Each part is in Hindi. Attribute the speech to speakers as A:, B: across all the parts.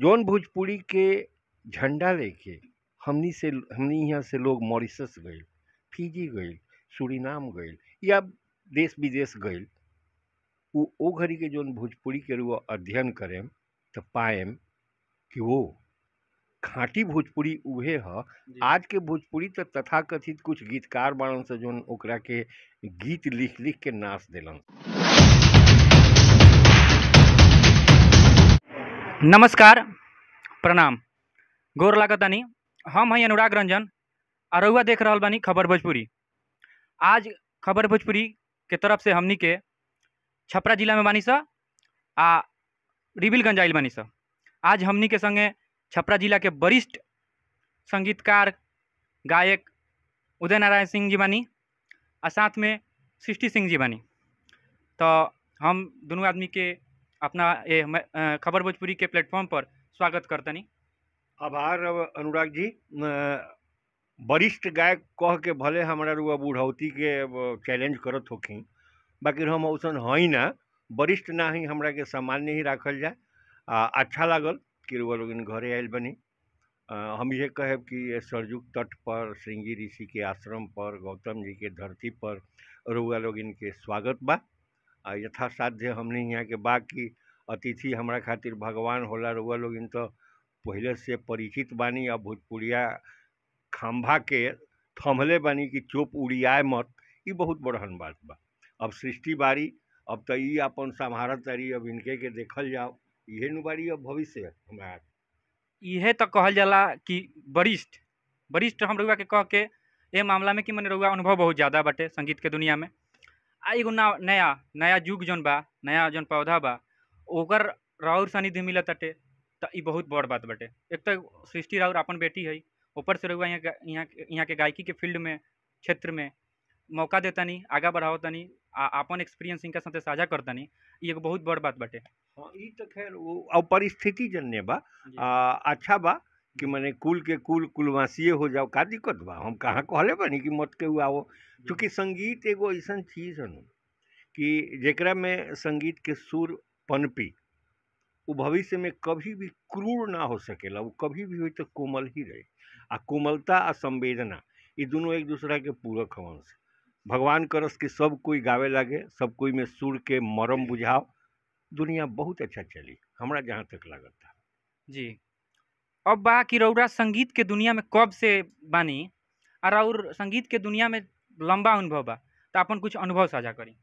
A: जौन भोजपुरी के झंडा लेके हमनी से हमनी यहाँ से लोग मॉरिशस गए फिजी गए सूरीनाम गए या देश विदेश गए वो ओ घड़ी के जौन भोजपुरी के रुआ अध्ययन करेम त पाएम कि वो खाँटी भोजपुरी उहे ह आज के भोजपुरी तो तथाकथित कुछ गीतकार बारन से जौन ओकरा के गीत लिख लिख के नाश दिलन
B: नमस्कार प्रणाम गौर लागतानी हम हई अनुराग रंजन आ रउआ देख रहा बानी खबर भोजपुरी आज खबर भोजपुरी के तरफ से हमनी के छपरा जिला में बानी स आ रिबिलगंज आइल बानी स आज हमनी के संगे छपरा जिला के वरिष्ठ संगीतकार गायक उदय नारायण सिंह जी बानी आ साथ में सृष्टि सिंह जी बानी तो हम दोनों आदमी के अपना खबर भोजपुरी के प्लेटफॉर्म पर स्वागत नहीं
A: आभार अनुराग जी वरिष्ठ गायक कह के भले हमारा रुआ बुढ़ौती के चैलेंज करत हो बाकी हम ओसन हई ना वरिष्ठ ना ही हमरा के सामान्य ही रखल जाए आ अच्छा लागल कि रुआ लोग घरे आयल बनी हम ये कहब कि सरयुग तट पर श्रृंगी ऋषि के आश्रम पर गौतम जी के धरती पर रुआ लोग के स्वागत बा यथासाध्य हमने यहाँ के बाकी अतिथि हमारा खातिर भगवान होला रुआ लोग इन तो पहले से परिचित बानी आ भोजपुरिया खम्भा के थमले बानी कि चोप उड़ियाए मत ये बहुत बड़हन बात बा अब सृष्टि बारी अब तो ये अपन संहारत तारी अब इनके के देखल जाओ ये नु बारी अब भविष्य हमारा
B: इहे तो कहल जला कि वरिष्ठ वरिष्ठ हम रुआ के कह के ये मामला में कि मैंने रुआ अनुभव बहुत ज़्यादा बटे संगीत के दुनिया में आगो एगो ना नया नया युग जो बा नया जो पौधा बा ओकर राउर सानिध्य मिल तो ये बहुत बड़ बात बटे एक तो सृष्टि राउर अपन बेटी है ऊपर से रहुआ यहाँ के गायकी के फील्ड में क्षेत्र में मौका आगे आगा बढ़ावतानी अपन एक्सपीरियंस इनका साथ साझा दी ये एक बहुत बड़ बात बटे
A: हाँ तो खैर वो परिस्थिति जन्य बा अच्छा बा कि मैंने कुल के कुल कुलवासिए हो जाओ का दिक्कत बा हम कहाँ कहले बनी कि मत के आओ चूँकि संगीत एगो ऐसा चीज़ है कि जरा में संगीत के सुर पनपी उ भविष्य में कभी भी क्रूर ना हो सकेला वो कभी भी हो तो कोमल ही रहे आ कोमलता आ संवेदना ये दोनों एक दूसरा के पूरक हवन से भगवान करस कि सब कोई गावे लगे सब कोई में सुर के मरम बुझाओ दुनिया बहुत अच्छा चली हमारा जहाँ तक लागत था जी अब बा कि रौरा संगीत के दुनिया में कब से बानी
B: और और संगीत के दुनिया में लंबा अनुभव बा तो अपन कुछ अनुभव साझा करी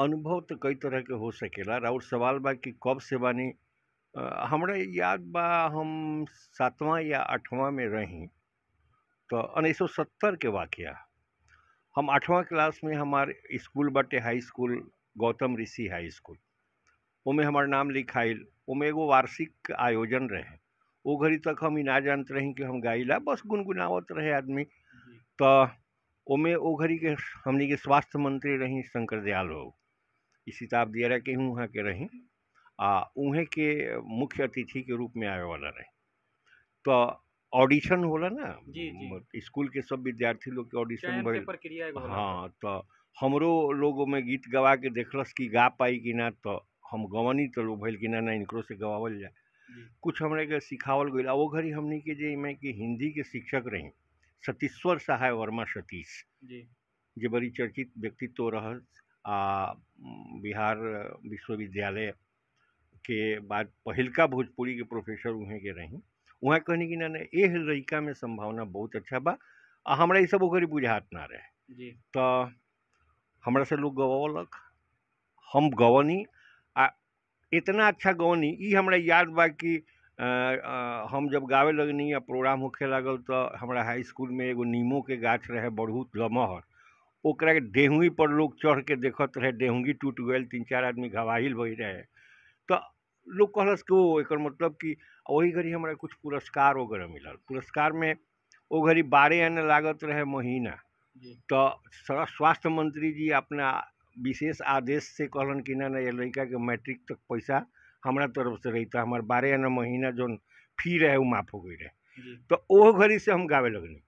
A: अनुभव तो कई तरह के हो सकेला और सवाल बा कि कब से बानी हमरा याद बा हम सातवां या आठवां में रही तो उन्नीस सौ सत्तर के वाक़ हम आठवां क्लास में हमारे स्कूल बटे high school Gautam Rishi high school उमें हमार नाम लिखाइल उमें एगो वार्षिक आयोजन रहे वो घड़ी तक हम ना जानते रहें कि हम गाइला बस गुनगुनावत रहे आदमी तो ओमे ओ घड़ी के हमने के स्वास्थ्य मंत्री रहें शंकर दयाल हो ई किताब दियरा के ही वहाँ के रहें आ उन्हें के मुख्य अतिथि के रूप में आवे वाला रहे तो ऑडिशन होला ना जी, जी। स्कूल के सब विद्यार्थी लोग के ऑडिशन हाँ तो हमरो लोगों में गीत गवा के देखलस कि गा पाई कि ना तो हम गवनी तो लोग भल कि ना ना इनको से गवावल जाए कुछ हमने सिखावल गई वो घड़ी हमने के जे में के हिंदी के शिक्षक रही सतीश्वर सहाय वर्मा सतीश जे बड़ी चर्चित व्यक्तित्व रह आ बिहार विश्वविद्यालय के बाद पहलका भोजपुरी के प्रोफेसर वहीं के रही वहाँ कहने की ना ये लड़िका में संभावना बहुत अच्छा बा आ हमारा ये सब ओकरी बुझात ना रहे तो हमारा से लोग गवालक हम गवनी इतना अच्छा गौनी ई हमारा याद बा कि हम जब गावे लगनी या प्रोग्राम होखे लागल तो हमारा हाई स्कूल में एगो नीमो के गाछ रहे बहुत लमहर ओकरा के डेहूँगी पर लोग चढ़ के देखत रहे डेहूँगी टूट गए तीन चार आदमी घवाहिल हो रहे तो लोग कहलस कि ओ एक मतलब कि वही घड़ी हमारा कुछ पुरस्कार वगैरह मिलल पुरस्कार में वो घड़ी बारह आने लागत रहे महीना तो स्वास्थ्य मंत्री जी अपना विशेष आदेश से कहलन कि ना ये लड़का के मैट्रिक तक पैसा हमारा तरफ से रही हमार बारह आना महीना जो फी रहे माफ हो गई रहे तो ओह घड़ी से हम गावे लगनी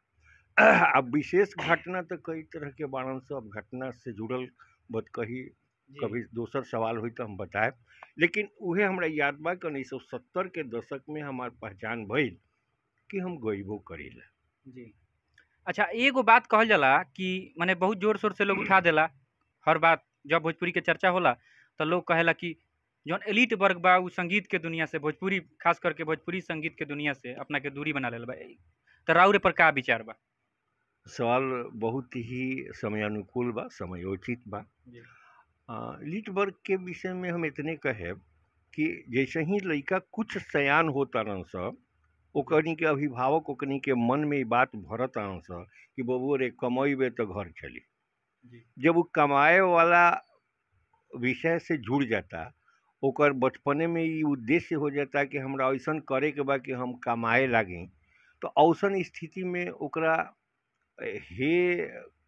A: अब विशेष घटना तो कई तरह के बारण से अब घटना से जुड़ल बत कही कभी दोसर सवाल हुई तो हम बताए लेकिन उहे हमारा याद बा कि उन्नीस सौ सत्तर के दशक में हमार पहचान भइल कि हम गईबो करेला जी अच्छा
B: एगो बात कहल जला कि मैंने बहुत जोर शोर से लोग उठा देला हर बात जब भोजपुरी के चर्चा होला तो लोग कहेला कि जौन एलिट वर्ग बा संगीत के दुनिया से भोजपुरी खास करके भोजपुरी संगीत के दुनिया से अपना के दूरी बना ले तो राउर पर का विचार बा
A: सवाल बहुत ही समय अनुकूल बा समयोचित बा एलिट वर्ग के विषय में हम इतने कहब कि जैसे ही लड़का कुछ सयान होता रहन सब ओकनी के अभिभावक ओकनी के मन में बात भरत रहन सब कि बबू रे कमेबे तो घर चली जब वो कमाए वाला विषय से जुड़ जाता ओकर बचपने में ये उद्देश्य हो जाता कि हम ऐसा करे के बा कि हम कमाए लागे तो औसन स्थिति में ओकरा हे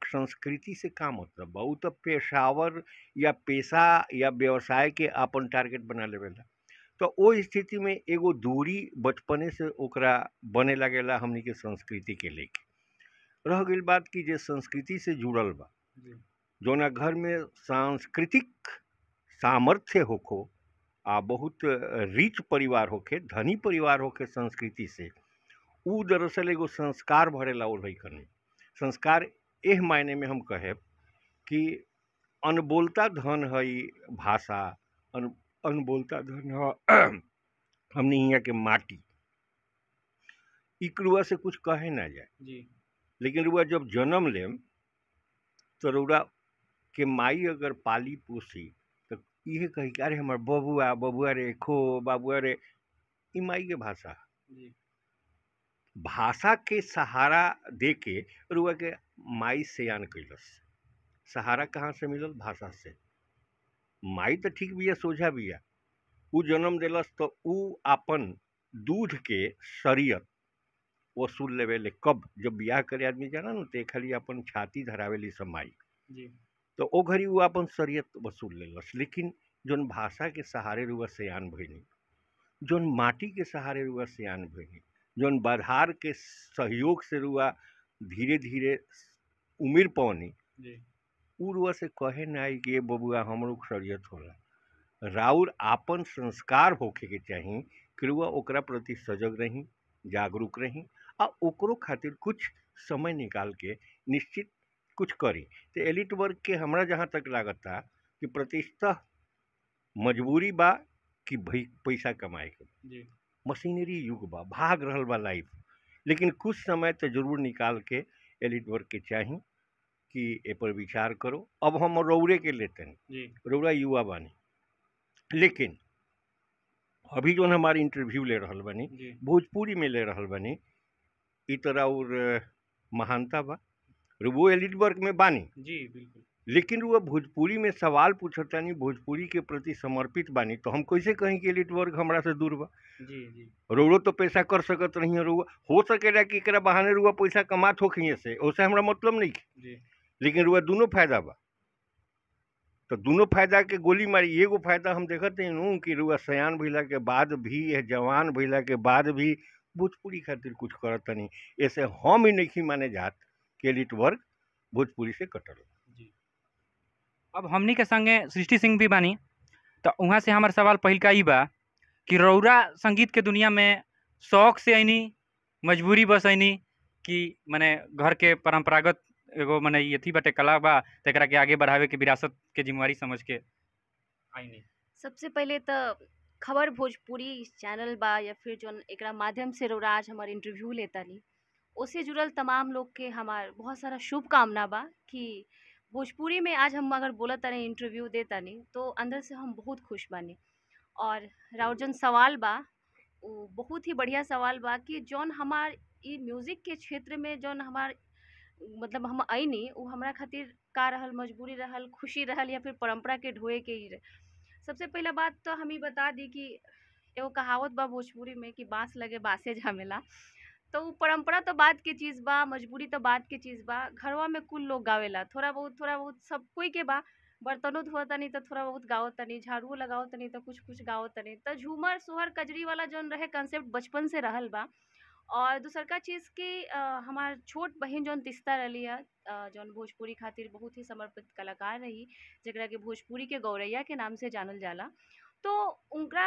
A: संस्कृति से काम मतलब होता बहुत तो पेशावर या पेशा या व्यवसाय के अपन टारगेट बना लेवेला तो वो स्थिति में एगो दूरी बचपने से ओकरा बने लगेला हमने के संस्कृति के लेके रह गई बात कि जे संस्कृति से जुड़ल बा घर में सांस्कृतिक सामर्थ्य होखो आ बहुत रिच परिवार होखे धनी परिवार होके संस्कृति से उ दरअसल एगो संस्कार ला ओ लइकन संस्कार एह मायने में हम कहे कि अनबोलता धन है भाषा अन अनबोलता धन ह हमने यहाँ के माटी इक रुआ से कुछ कहे ना जाए जी। लेकिन रुआ जब जन्म लेम तरौरा के माई अगर पाली पोसी तो ये कही अरे हमारे बबुआ बबुआ रे खो बाबुआ रे ई माई के भाषा भाषा के सहारा दे के रुआ के माई यान कैलस सहारा कहाँ से मिलल भाषा से माई तो ठीक बिया सोझा बिया उ जन्म दिलस तो ऊ अपन दूध के शरीयत વસૂલ कब કબ ब्याह करे आदमी जाना ना तो खाली આપણને छाती धरावेली समाई तो वो घड़ी वो अपन शरीयत वसूल ले लस लेकिन जोन भाषा के सहारे रुआ सयान भइनी जोन माटी के सहारे रुआ सयान भइनी जोन बधार के सहयोग से रुआ धीरे धीरे उमिर पवनी
C: उ
A: रुआ से कहे ना आई कि बबुआ हमरो शरीयत होला राउर आपन संस्कार होखे के चाहिए कि रुआ ओकरा प्रति सजग रही जागरूक रही आकरों खातिर कुछ समय निकाल के निश्चित कुछ करी तो एलिट वर्ग के हमरा जहाँ तक लागत था कि प्रतिष्ठा मजबूरी बा कि भाई पैसा कमाए के मशीनरी युग बा भाग रहल बा लाइफ लेकिन कुछ समय तो जरूर निकाल के एलिट वर्ग के चाही कि ए पर विचार करो अब हम रौरे के लेते हैं रौरा युवा बानी लेकिन अभी जो हमारे इंटरव्यू ले रहा बनी भोजपुरी में ले रहा बनी ई तरह और महानता बा वो एलिट वर्ग में बानी जी बिल्कुल लेकिन वो भोजपुरी में सवाल नहीं भोजपुरी के प्रति समर्पित बानी तो हम कैसे कहें कि एलिट वर्ग हमारा से दूर बा जी जी रोड़ो तो पैसा कर सकत नहीं है रुआ हो सके कि एक बहाने रुआ पैसा कमा होखिए से उससे हमारा मतलब नहीं जी लेकिन रुआ दोनों फायदा बा तो दोनों फायदा के गोली मारी एगो फायदा हम देखते हैं कि रुआ सयान भैला के बाद भी जवान भैला के बाद भी भोजपुरी खातिर कुछ करत नहीं ऐसे हम ही नहीं माने जात के एलिट वर्ग भोजपुरी से कटल जी
B: अब हमनी के संगे सृष्टि सिंह भी बानी तो वहाँ से हमारे सवाल पहलका ही बा कि रौरा संगीत के दुनिया में शौक से अनी मजबूरी बस अनी कि मैंने घर के परंपरागत एगो मैंने यथी बटे कला बा तक के आगे बढ़ावे के विरासत के जिम्मेवारी समझ के आईनी
C: सबसे पहले तो खबर भोजपुरी चैनल बा या फिर जौन एक माध्यम से रोराज हमार इंटरव्यू लेता ली उससे जुड़ल तमाम लोग के हमार बहुत सारा शुभकामना बा कि भोजपुरी में आज हम अगर बोलत रहे इंटरव्यू देता नहीं तो अंदर से हम बहुत खुश बनी और राउर जौन सवाल बा वो बहुत ही बढ़िया सवाल बा कि जौन हमार ई म्यूज़िक के क्षेत्र में जौन हमार मतलब हम नहीं वो हमारा खातिर का रहल मजबूरी रहल खुशी रहल या फिर परंपरा के ढोए के ही रह। सबसे पहला बात तो हम ही बता दी कि एगो कहावत बा भोजपुरी में कि बाँस लगे बाँसे झमेला तो उ परंपरा तो बात के चीज़ बा मजबूरी तो बात के चीज़ बा घरवा में कुल लोग गावेला थोड़ा बहुत थोड़ा बहुत सब कोई के बा बर्तनों धो तनी तो थोड़ा बहुत गाओ तनी झाड़ू लगाओ तनी तो कुछ कुछ गाओ तनी तो झूमर सोहर कजरी वाला जो रहे कंसेप्ट बचपन से रहल बा और दूसरका चीज़ कि हमार छोट बहन जौन तिस्ता रही है जौन भोजपुरी खातिर बहुत ही समर्पित कलाकार रही जरा कि भोजपुरी के गौरैया के नाम से जानल जाला तो उनका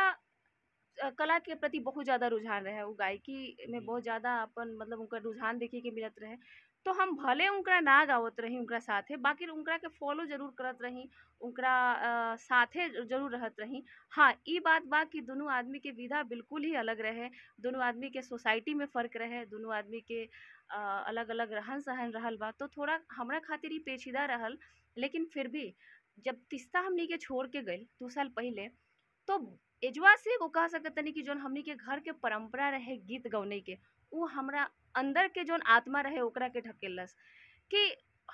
C: कला के प्रति बहुत ज़्यादा रुझान रहे गायकी में बहुत ज़्यादा अपन मतलब उनका रुझान देखे के मिलत रहे तो हम भले उनका ना गावत रही उनकरा साथे बाकी उनका के फॉलो जरूर करत रही उनका साथे जरूर रहत रही हाँ ये बात बा कि दोनों आदमी के विधा बिल्कुल ही अलग रहे दोनों आदमी के सोसाइटी में फ़र्क रहे दोनों आदमी के अलग अलग रहन सहन रहल बा तो थोड़ा हमारा खातिर ही पेचीदा रहल लेकिन फिर भी जब तिस्ता हमनी के छोड़ के गई दो साल पहले तो एजवा से वो कह सकते तनी कि जो हमनी के घर के परंपरा रहे गीत गौने के वो हमारा अंदर के जौन आत्मा रहे ओकरा के ढकेलस कि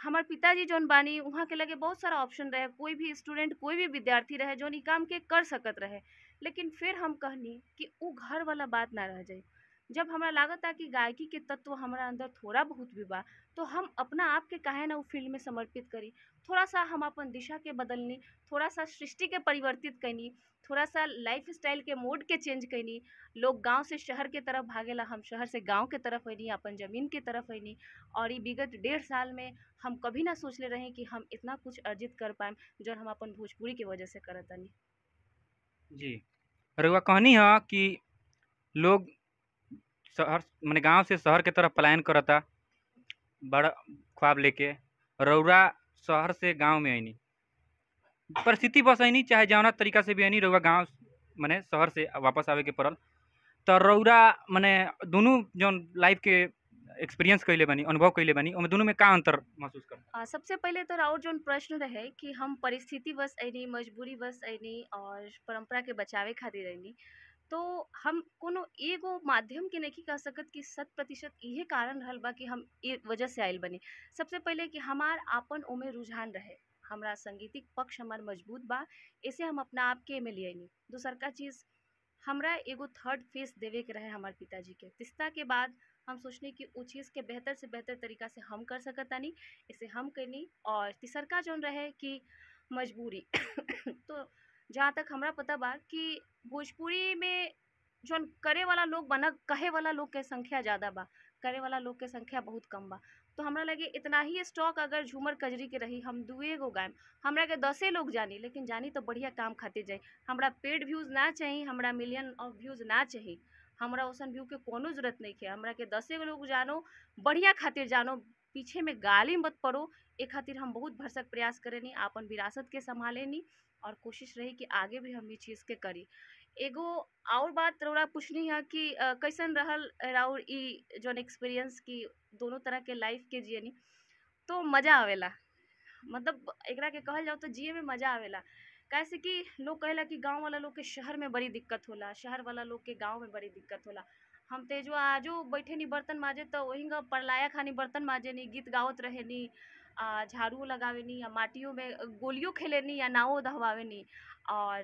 C: हमार पिताजी जौन बानी वहाँ के लगे बहुत सारा ऑप्शन रहे कोई भी स्टूडेंट कोई भी विद्यार्थी रहे जौन काम के कर सकत रहे लेकिन फिर हम कहनी कि ऊ घर वाला बात ना रह जाए जब हमरा लागता कि गायकी के तत्व हमारे अंदर थोड़ा बहुत भी बा तो हम अपना आप के काहे ना उ फील्ड में समर्पित करी थोड़ा सा हम अपन दिशा के बदलनी थोड़ा सा सृष्टि के परिवर्तित कैनी थोड़ा सा लाइफ स्टाइल के मोड के चेंज कैनी लोग गांव से शहर के तरफ भागेला हम शहर से गांव के तरफ अनी अपन ज़मीन के तरफ अनी और विगत डेढ़ साल में हम कभी ना सोचले रहे कि हम इतना कुछ अर्जित कर पाए जो हम अपन भोजपुरी के वजह से करतनी
B: जी रउआ कहनी है कि लोग शहर मैंने गांव से शहर के तरफ पलायन करता बड़ा ख्वाब लेके रौरा शहर से गांव में अनी परिस्थिति बस अनी चाहे जाना तरीका से भी अनी रौरा गांव मने शहर से वापस आवे के पड़ल तो रौरा मने दोनों जौन लाइफ के एक्सपीरियंस कैले बनी अनुभव कैले बनी ओमे दोनों में का अंतर महसूस
C: कर सबसे पहले तो और जो प्रश्न रहे कि हम परिस्थिति बस अनी मजबूरी बस अनी और परंपरा के बचावे खातिर अनी तो हम कोनो एगो माध्यम के नहीं कह सकत कि शत प्रतिशत इहे कारण रहल बा कि हम ए वजह से आयल बनी सबसे पहले कि हमार आपन ओमे रुझान रहे हमारा संगीतिक पक्ष हमार मजबूत बा ऐसे हम अपना आप के में लिए नहीं दूसर का चीज़ हमरा एगो थर्ड फेस देवे के रहे हमार पिताजी के तिस्ता के बाद हम सोचनी कि उ चीज़ के बेहतर से बेहतर तरीका से हम कर नहीं इसे हम करनी और तीसरका जो रहे कि मजबूरी तो जहाँ तक हमरा पता बा कि भोजपुरी में जो करे वाला लोग बना कहे वाला लोग के संख्या ज़्यादा बा करे वाला लोग के संख्या बहुत कम बा तो हमरा लगे इतना ही स्टॉक अगर झूमर कजरी के रही हम दुए गो गायम हमरा के दसे लोग जानी लेकिन जानी तो बढ़िया काम खाते जाए हमरा पेड व्यूज़ ना चाहिए हमरा मिलियन ऑफ व्यूज़ ना चाहिए हमरा ओसन व्यू के कोनो जरूरत नहीं है हमरा के दसे लोग जानो बढ़िया खातिर जानो पीछे में गाली मत पड़ो ये खातिर हम बहुत भरसक प्रयास करेनी अपन विरासत के नहीं और कोशिश रही कि आगे भी हम ये चीज़ के करी एगो और बात तो रोड़ा पूछनी है कि कैसन रहल राउर ई जोन एक्सपीरियंस की दोनों तरह के लाइफ के जियनी तो मज़ा आवेला मतलब एकरा के कहल जाओ तो जिए में मज़ा आवेला कैसे कि लोग कहला कि गाँव वाला लोग के शहर में बड़ी दिक्कत होला शहर वाला लोग के गाँव में बड़ी दिक्कत होला हम तेजुआ बैठे नहीं बर्तन माजे तो वही परलाया खानी बर्तन नहीं गीत गावत नहीं आ झाड़ू नहीं या माटियों में गोलियों नहीं या नावों नहीं और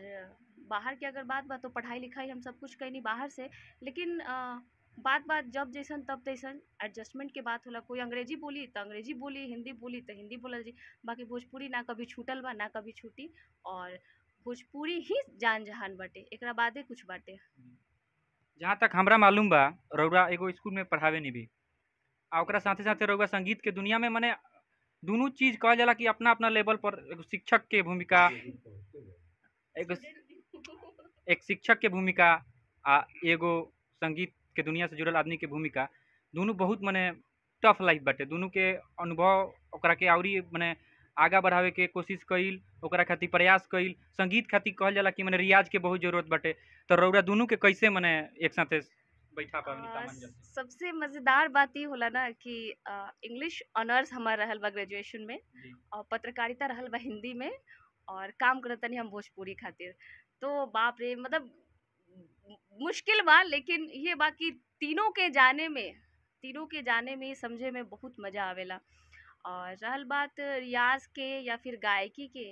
C: बाहर के अगर बात बा तो पढ़ाई लिखाई हम सब कुछ कैनी बाहर से लेकिन आ, बात बात जब जैसन तब तैसन एडजस्टमेंट के बात होला कोई अंग्रेजी बोली तो अंग्रेजी बोली हिंदी बोली तो हिंदी बोलल जी बाकी भोजपुरी ना कभी छूटल बा ना कभी छूटी और भोजपुरी ही जान जहान बाटे एक बादे कुछ बाटे हम्म।
B: जहाँ तक हमारा मालूम बा रउरा एगो स्कूल में पढ़ावे नहीं भी आ साथे साथे रउरा संगीत के दुनिया में मने दोनों चीज कहा जाला कि अपना अपना लेवल पर एक शिक्षक के भूमिका एक एक शिक्षक के भूमिका आ एगो संगीत के दुनिया से जुड़ल आदमी के भूमिका दोनों बहुत मने टफ लाइफ बाटे दोनों के अनुभव ओकरा के और मने आगा बढ़ावे के कोशिश कईल खातिर प्रयास कईल संगीत खातिर कहल जाला कि मैंने रियाज के बहुत जरूरत बटे तो रौरा दोनों के कैसे मैंने एक साथे बैठा पावनी हाँ,
C: सबसे मज़ेदार बात ये होला ना कि इंग्लिश ऑनर्स हमारे रहल बा ग्रेजुएशन में और पत्रकारिता रहल बा हिंदी में और काम करत तनी हम भोजपुरी खातिर तो बाप रे मतलब मुश्किल बा लेकिन ये बाकी तीनों के जाने में तीनों के जाने में समझे में बहुत मज़ा आवेला और रहल बात रियाज़ के या फिर गायकी के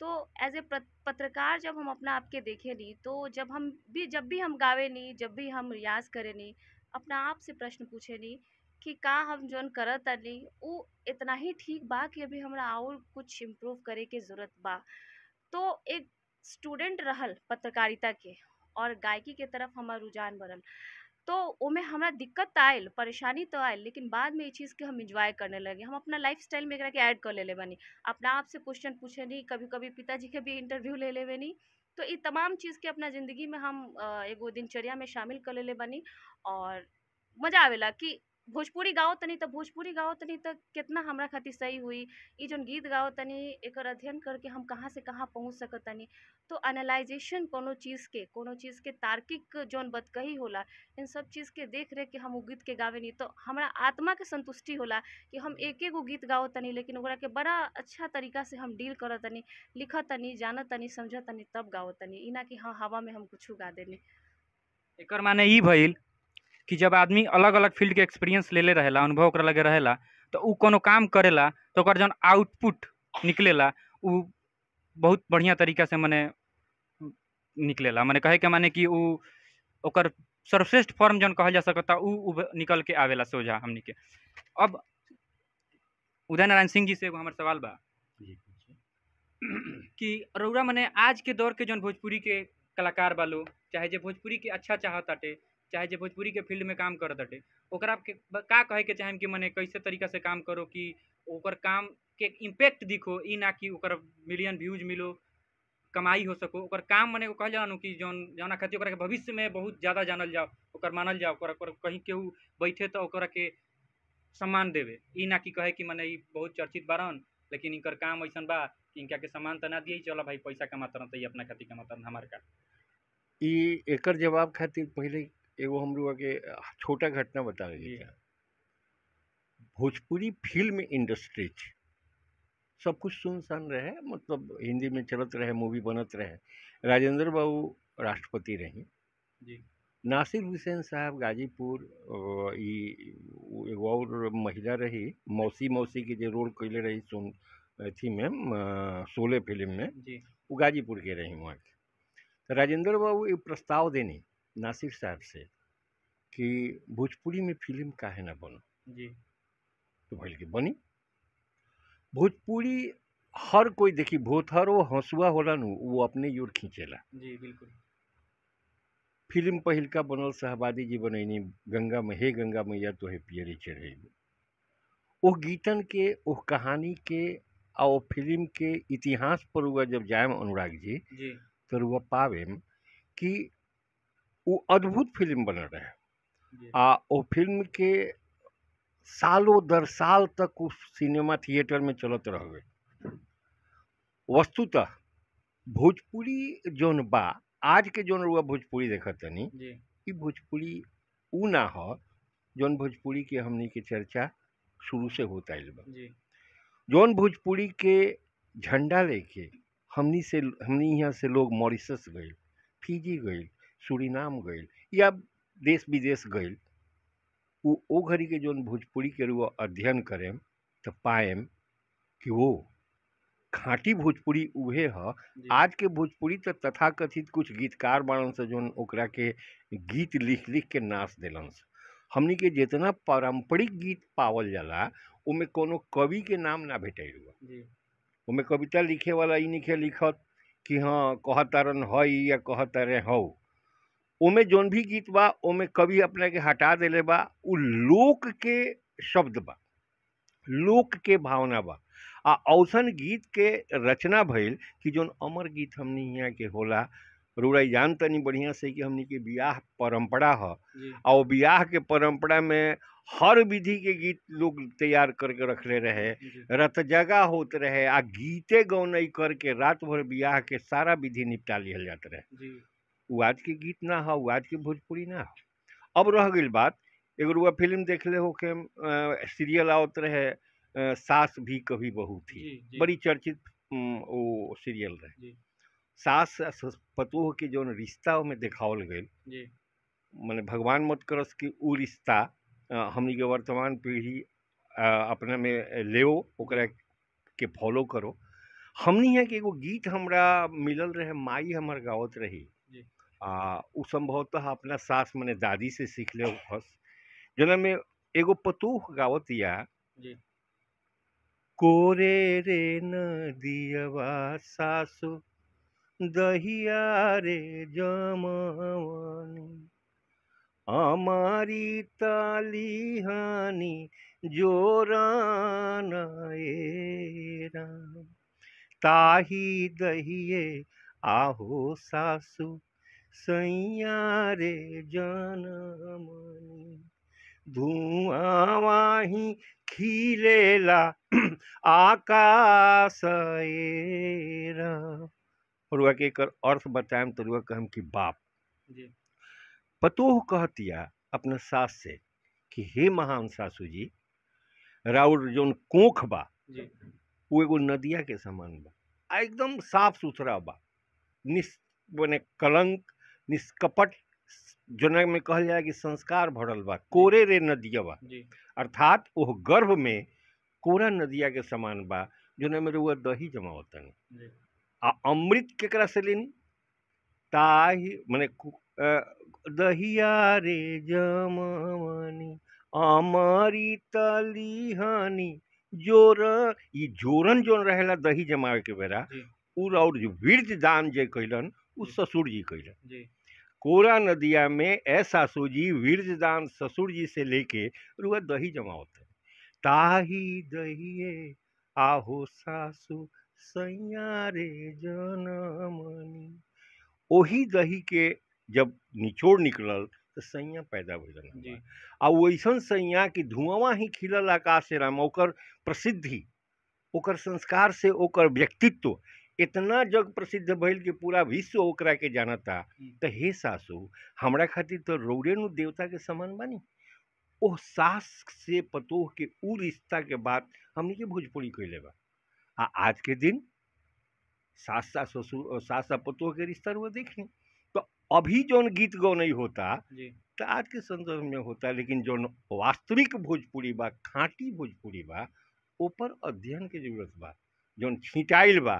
C: तो एज ए पत्रकार जब हम अपना आपके देखे नहीं तो जब हम भी जब भी हम गावे नहीं जब भी हम रियाज करे नहीं अपना आप से प्रश्न पूछे नहीं कि का हम जोन करत नहीं वो इतना ही ठीक बा कि अभी हमारा और कुछ इम्प्रूव करे के ज़रूरत बा तो एक स्टूडेंट रहल पत्रकारिता के और गायकी के तरफ हमारा रुझान बढ़ल तो में हमारा दिक्कत त आयल परेशानी तो आयल लेकिन बाद में ये चीज़ के हम इंजॉय करने लगे हम अपना लाइफ स्टाइल में एक ऐड कर ले बनी अपना आप से क्वेश्चन नहीं कभी कभी पिताजी के भी इंटरव्यू ले ले बनी तो ये तमाम चीज़ के अपना ज़िंदगी में हम एगो दिनचर्या में शामिल कर ले बनी और मज़ा आवेला कि भोजपुरी गाओ तनी तो भोजपुरी गाओ तनी तो कितना हमारा खातिर सही हुई ये जो गीत गाओ तनी एक अध्ययन करके हम कहाँ से कहाँ पहुँच सकत तनी तो एनालाइजेशन कोनो चीज़ के कोनो चीज़ के तार्किक जौन बदकही होला इन सब चीज़ के देख रेख के हम उ गीत के गावे नहीं तो हमारा आत्मा के संतुष्टि होला कि हम एक एगो गीत गाओ तनी लेकिन ओकरा के बड़ा अच्छा तरीका से हम डील करत तनी लिख तनी जान तनी समझ तनी तब गाओ तनी इना कि हाँ हवा में हम कुछ गा देनी एकर
B: माने ई भइल कि जब आदमी अलग अलग फील्ड के एक्सपीरियंस ले ले रहेला अनुभव कर लगे रहेला तो उ कोनो काम करेला तो कर जन आउटपुट निकलेला उ बहुत बढ़िया तरीका से मने निकलेला मने कहे के माने कि उ ओकर सर्वश्रेष्ठ फॉर्म जन कहल जा सकता उ निकल के आवेला सोझा हमनी के अब उदय नारायण सिंह जी से हमारे सवाल बा कि रउरा मने आज के दौर के जो भोजपुरी के कलाकार बालो चाहे जो भोजपुरी के अच्छा चाहताटे चाहे जो भोजपुरी के फील्ड में काम करते का कहे के चाहे कि मैंने कैसे तरीका से काम करो कि ओकर काम के इम्पैक्ट दिखो इ ना कि ओकर मिलियन व्यूज मिलो कमाई हो सको ओकर काम मने को कहल जानू कि जौन जाना खातिर ओकरा के भविष्य में बहुत ज़्यादा जानल जाओ ओकर मानल जाओ ओकर कहीं केहू बैठे तो ओकरा के सम्मान देवे इ ना कि कहे कि मैंने बहुत चर्चित बारन लेकिन इनकर काम ऐसा बा इनका के सम्मान तो ना दिए चलो भाई पैसा कमात रहन तो अपना खाती कमात हमारे का
A: एकर जवाब खातिर पहले एगो हम लोग के छोटा घटना बता रही है भोजपुरी फिल्म इंडस्ट्रीज सब कुछ सुनसान रहे मतलब हिंदी में चलत रहे मूवी बनत रहे राजेंद्र बाबू राष्ट्रपति रही जी नासिर हुसैन साहब गाजीपुर एगो और महिला रही मौसी मौसी के जो रोल कैले रही सुन अथी में सोले फिल्म में वो गाजीपुर के रही वहाँ के राजेंद्र बाबू एक प्रस्ताव देनी नासिर साहब से कि भोजपुरी में फिल्म काहे ना बनो जी तो भले कि बनी भोजपुरी हर कोई देखी वो हंसुआ होला न वो अपने ओर खींचेला जी बिल्कुल फिल्म पहल का बनल सहबादी जी बनैनी गंगा में हे गंगा मैया तो हे पियरी चढ़ेबू वो गीतन के वो कहानी के आ फिल्म के इतिहास पर हुआ जब जाए अनुराग जी, जी। तो हुआ कि वो अद्भुत फिल्म बन रहे हैं आ वो फिल्म के सालों दर साल तक उस सिनेमा थिएटर में चलते रह गए वस्तुतः भोजपुरी जौन बा आज के जौन रुआ भोजपुरी देखा ये भोजपुरी उ ना हो जोन भोजपुरी के हमने के चर्चा शुरू से होता है जी। जौन भोजपुरी के झंडा लेके हमनी से हमनी यहाँ से लोग मॉरिशस गए फिजी गए सूरीनाम गईल या देश विदेश गईल वो ओ घड़ी के जो भोजपुरी के रूप अध्ययन करेम त पाएम कि वो खाँटी भोजपुरी उहे आज के भोजपुरी तथा तथाकथित कुछ गीतकार बारन से जौन ओकरा के गीत लिख लिख के नाश दिलन स के जितना पारंपरिक गीत पावल जला उमे कोनो कवि के नाम ना भेटल हुआ उमे कविता लिखे वाला ई लिखत कि हाँ कहतारन हई या कहतारे हऊ ओमे जौन भी गीत बा ओमे कवि अपने के हटा दिले बा उ लोक के शब्द बा लोक के भावना बा आ औसन गीत के रचना भइल कि जोन अमर गीत हमनी यहाँ के होला रुड़ई जान तनी बढ़िया से कि हमनी के बियाह परंपरा है आ बियाह के परंपरा में हर विधि के गीत लोग तैयार करके रखले रहे रत जगह होते रहे आ गीते गौनई करके रात भर बियाह के सारा विधि निपटा लिया जाते रहे उ आज के गीत ना हो आज के भोजपुरी ना हो अब रह गई बात एगो रुआ फिल्म देख ले हो के सीरियल आवत रहे सास भी कभी बहू थी बड़ी चर्चित वो सीरियल रहे सास पतोह के जो रिश्ता में देखावल गई मैंने भगवान मत करस कि उ रिश्ता हमनी के वर्तमान पीढ़ी अपने में ले के फॉलो करो हमनी है कि एगो गीत हमरा मिलल रहे माई हमार गावत रही उ संभवतः अपना सास मैंने दादी से सीख ले फस में एगो पतूह गावत या कोरे रे न दियवा सासु दहिया रे जमवानी हमारी ताली हानी जोराना ताही दहिए आहो सासु सैया रे जनमनी धुआं खिलेला आकाश रुआ के एक अर्थ बताए तो रुआ कहम कि बाप पतोह कहतिया अपने सास से कि हे महान सासू जी राउर जौन कोख बा वो एगो नदिया के समान बा एकदम साफ सुथरा बा निस कलंक निष्कपट जनक में कहल जाए कि संस्कार भरल बा कोरे रे नदिया बा अर्थात वह गर्भ में कोरा नदिया के समान बा जोना में रुआ दही जमा होता आ अमृत केकरा से लेनी ताही मैंने दहिया रे जमनी तली लिहनी जोरन ये जोरन जोन रहेला दही जमावे के बेरा और वीर्ज दान जे कैलन उ ससुर जी कैलन कोरा नदिया में ऐसासू जी वीरजदान ससुर जी से लेके रुआ दही जमा होता है ताही दही आहो सासु सैयारे जनमनी ओही दही के जब निचोड़ निकलल तो सैया पैदा भोजन आ वैसन सैया कि धुआवा ही खिलल आकाश राम ओकर प्रसिद्धि ओकर संस्कार से ओकर व्यक्तित्व इतना जग प्रसिद्ध भइल कि पूरा विश्व ओकरा के था तो हे सासू हमारे खातिर तो रौड़े नु देवता के समान बनी ओ सास से पतोह के उ रिश्ता के बाद हमने के भोजपुरी कह लेबा आ आज के दिन सास सा ससुर सास सा पतोह के रिश्ता वो देखें तो अभी जौन गीत गौ नहीं होता तो आज के संदर्भ में होता लेकिन जौन वास्तविक भोजपुरी बा खाँटी भोजपुरी बा ओपर अध्ययन के जरूरत बा जौन छिंटाइल बा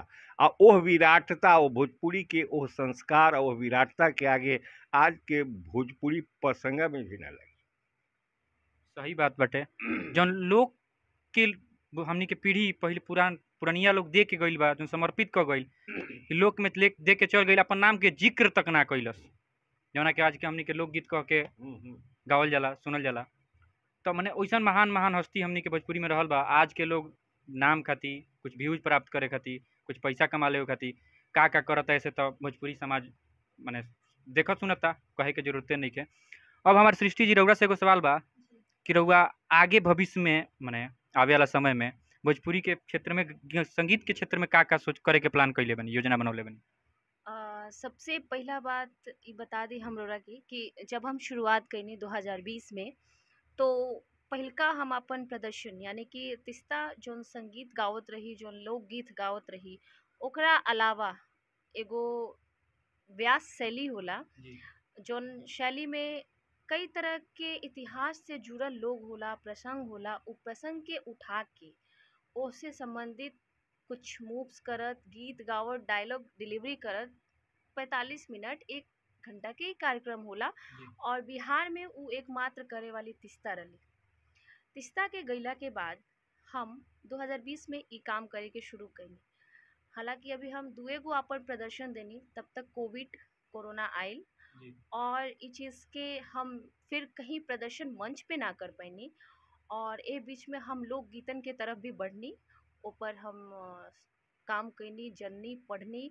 A: आ ओह विराटता ओ भोजपुरी के ओह संस्कार ओह विराटता के आगे आज के भोजपुरी प्रसंग में भी ना लगे
B: सही बात बटे जौन लोग के हमने के पीढ़ी पहले पुरान पुरानिया लोग दे के गई बा जो समर्पित क गईल लोक में ले दे के चल गई अपन नाम के जिक्र तक ना कैलस जौना के आज के हमने के लोकगीत कह के हम्म, हम्म। गावल जाला सुनल जाला तो मैंने ऐसा महान महान हस्ती हमने के भोजपुरी में रहल बा आज के लोग नाम खाती कुछ व्यूज प्राप्त करे खाती कुछ पैसा कमा ले खाती का का करता ऐसे तो भोजपुरी समाज माने देखत सुनता कहे के जरूरते नहीं है अब हमारे सृष्टि जी रउरा से एगो सवाल बा कि रउआ आगे भविष्य में मैंने आवे वाला समय में भोजपुरी के क्षेत्र में संगीत के क्षेत्र में का का सोच करे के प्लान कैले बनी योजना बनौले बनी
C: सबसे पहला बात बता दी हम की कि जब हम शुरुआत कैनी 2020 में तो पहलका हम अपन प्रदर्शन यानि कि तिस्ता जौन संगीत गावत रही जौन लोकगीत गावत रही ओकरा अलावा एगो व्यास शैली होला जौन शैली में कई तरह के इतिहास से जुड़ल लोग होला प्रसंग होला उ प्रसंग के उठा के ओसे संबंधित कुछ मूव्स करत गीत गावत डायलॉग डिलीवरी करत पैंतालीस मिनट एक घंटा के कार्यक्रम होला और बिहार में उ एकमात्र करे वाली तिस्ता रही तीस्ता के गैला के बाद हम 2020 में इ काम करे के शुरू कर हालांकि अभी हम दुए गो अपन प्रदर्शन देनी तब तक कोविड कोरोना आयल और ये चीज़ के हम फिर कहीं प्रदर्शन मंच पे ना कर पैनी और ए बीच में हम लोग गीतन के तरफ भी बढ़नी ऊपर हम काम कैनी जननी पढ़नी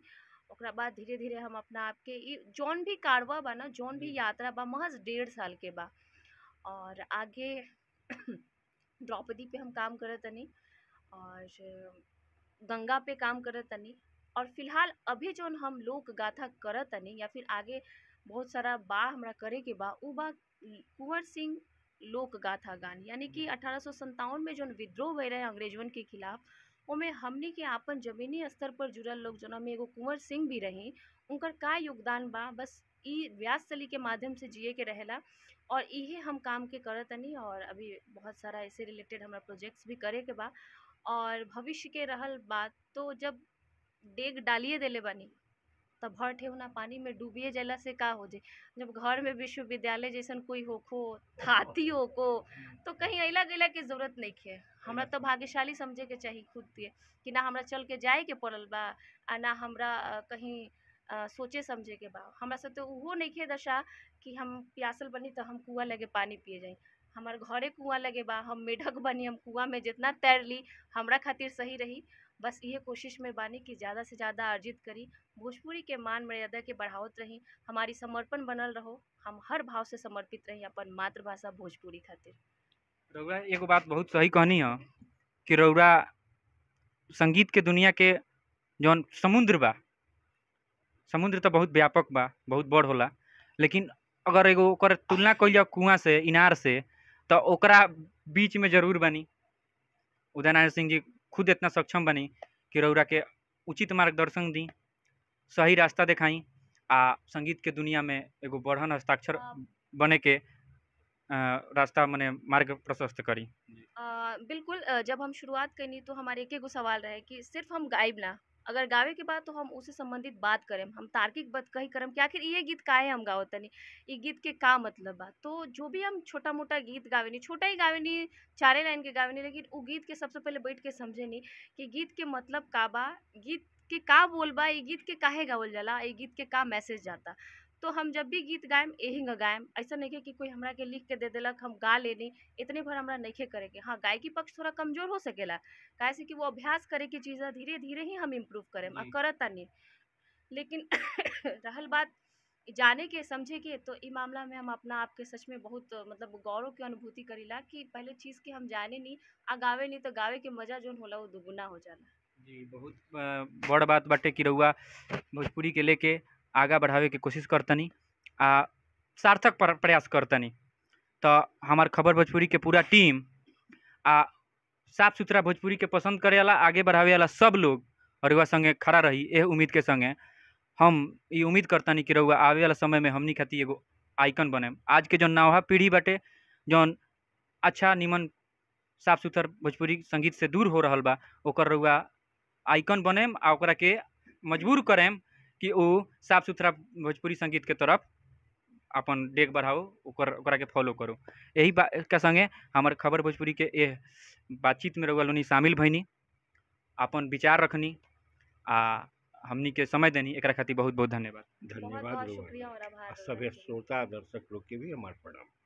C: ओकरा बाद धीरे धीरे हम अपना आपके जौन भी कारवा बा ना जौन भी यात्रा बा महज डेढ़ साल के बा और आगे द्रौपदी पे हम काम करत तनी और गंगा पे काम करत तनी और फिलहाल अभी जो हम लोक गाथा करत तनी या फिर आगे बहुत सारा बा हमरा करे के बा उ बा कुंवर सिंह लोक गाथा गान यानी कि हम्म। अठारह में जो विद्रोह हो रहे अंग्रेजवन के खिलाफ उमें हमने के अपन जमीनी स्तर पर जुड़ल लोग जो में एगो कुंवर सिंह भी रही उनका का योगदान बा बस व्यास व्यासस्थली के माध्यम से जिए के रहेला और यही हम काम के करतनी और अभी बहुत सारा ऐसे रिलेटेड हमारा प्रोजेक्ट्स भी करे के बा और भविष्य के रहल बात तो जब डेग डालिए देले बनी तब भर ठेवना पानी में डूबिए जला से का हो जाए जब घर में विश्वविद्यालय जैसा कोई होखो थाती को तो कहीं अला गैला के जरूरत नहीं है हमरा तो भाग्यशाली समझे के चाहिए खुद के कि ना हमरा चल के जाए के पड़ल बा आ ना हमरा कहीं सोचे समझे बा बाद हमारे तो नहीं है दशा कि हम प्यासल बनी तो हम कुआ लगे पानी पिए जाए हमार घरे कुआँ लगे बा हम मेढक बनी हम कुआ में जितना तैर ली हमारा खातिर सही रही बस ये कोशिश में बानी कि ज़्यादा से ज़्यादा अर्जित करी भोजपुरी के मान मर्यादा के बढ़ावत रही हमारी समर्पण बनल रहो हम हर भाव से समर्पित रही अपन मातृभाषा भोजपुरी खातिर
B: रौरा एगो बात बहुत सही कहनी है कि रौरा संगीत के दुनिया के जौन समुद्र बा समुद्र तो बहुत व्यापक बा बहुत बड़ होला लेकिन अगर एगो ओकर तुलना कइल जाओ कुआँ से इनार से तो ओकरा बीच में जरूर बनी उदयनारायण सिंह जी खुद इतना सक्षम बनी कि रौरा के उचित मार्गदर्शन दी सही रास्ता दिखाई आ संगीत के दुनिया में एगो बढ़न हस्ताक्षर बने के रास्ता मैंने मार्ग प्रशस्त करी
C: आ, बिल्कुल जब हम शुरुआत करनी तो हमारे एक एगो सवाल रहे कि सिर्फ हम गायब ना अगर गावे के बाद तो हम उसे संबंधित बात करें हम तार्किक बात कही करें कि आखिर ये गीत काहे हम गाओ तनी ये गीत के का मतलब बा तो जो भी हम छोटा मोटा गीत गावे नहीं छोटा ही नहीं चारे लाइन के नहीं लेकिन वो गीत के सबसे पहले बैठ के नहीं कि गीत के मतलब का बा गीत के का बोल बा ये गीत के काहे गावल जाला ये गीत के का मैसेज जाता तो हम जब भी गीत गाएम यही गाएम ऐसा नहीं है कि कोई हमरा के लिख के दे दिलक हम गा लेनी इतने भर हमरा नहीं के हाँ गायकी पक्ष थोड़ा कमजोर हो सकेला कहे से कि वो अभ्यास करे की चीज़ है धीरे धीरे ही हम इम्प्रूव करें आ करता नहीं लेकिन रहल बात जाने के समझे के तो इस मामला में हम अपना आपके सच में बहुत मतलब गौरव की अनुभूति ला कि पहले चीज़ के हम जाने नहीं आ गावे नहीं तो गावे के मजा जो होला वो दुगुना हो जाना जी
B: बहुत बड़ बात बाटे कि रउआ भोजपुरी के लेके आगा बढ़ावे के कोशिश करतनी आ सार्थक प्रयास करतनी तो हमार खबर भोजपुरी के पूरा टीम आ साफ सुथरा भोजपुरी के पसंद करे वाला आगे बढ़ावे वाला सब लोग रुआ संगे खड़ा रही एह उम्मीद के संगे हम ये उम्मीद करतनी कि रउआ आवे वाला समय में हमनी खाती एगो आइकन बने आज के जो नवा पीढ़ी बटे जौन अच्छा निमन साफ सुथर भोजपुरी संगीत से दूर हो रहा बा आइकन बनेम आ के मजबूर करेम कि वो साफ सुथरा भोजपुरी संगीत के तरफ अपन डेग बढ़ाओ के फॉलो करो यही के संगे हमारे खबर भोजपुरीके एह बातचीत में लोनी शामिल भैनी अपन विचार रखनी आ हमनी के समय देनी एक खातिर बहुत बहुत धन्यवाद
A: धन्यवाद सभी श्रोता दर्शक लोग के भी हमारे प्रणाम